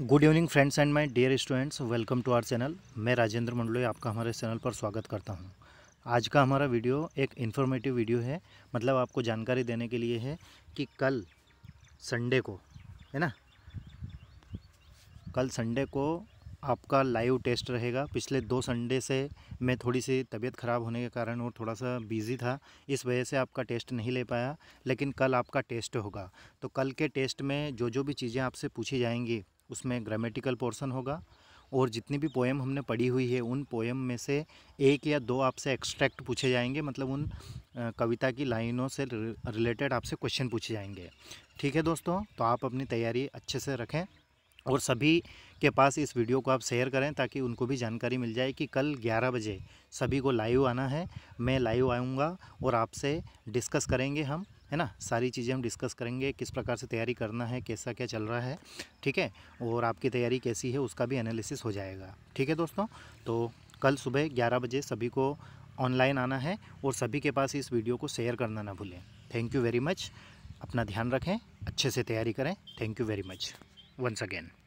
good evening friends and my dear students welcome to our channel मैं राजेंद्र मंडलोई आपका हमारे channel पर स्वागत करता हूं आज का हमारा वीडियो एक इन्फॉर्मेटिव वीडियो है मतलब आपको जानकारी देने के लिए है कि कल संडे को है ना कल संडे को आपका लाइव टेस्ट रहेगा पिछले दो संडे से मैं थोड़ी सी तबीयत ख़राब होने के कारण और थोड़ा सा बिज़ी था इस वजह से आपका टेस्ट नहीं ले पाया लेकिन कल आपका टेस्ट होगा तो कल के टेस्ट में जो जो भी चीज़ें आपसे पूछी जाएंगी उसमें ग्रामेटिकल पोर्सन होगा और जितनी भी पोएम हमने पढ़ी हुई है उन पोएम में से एक या दो आपसे एक्सट्रैक्ट पूछे जाएंगे मतलब उन कविता की लाइनों से रिलेटेड आपसे क्वेश्चन पूछे जाएंगे ठीक है दोस्तों तो आप अपनी तैयारी अच्छे से रखें और सभी के पास इस वीडियो को आप शेयर करें ताकि उनको भी जानकारी मिल जाए कि कल 11 बजे सभी को लाइव आना है मैं लाइव आऊँगा और आपसे डिस्कस करेंगे हम है ना सारी चीज़ें हम डिस्कस करेंगे किस प्रकार से तैयारी करना है कैसा क्या चल रहा है ठीक है और आपकी तैयारी कैसी है उसका भी एनालिसिस हो जाएगा ठीक है दोस्तों तो कल सुबह ग्यारह बजे सभी को ऑनलाइन आना है और सभी के पास इस वीडियो को शेयर करना ना भूलें थैंक यू वेरी मच अपना ध्यान रखें अच्छे से तैयारी करें thank you very much once again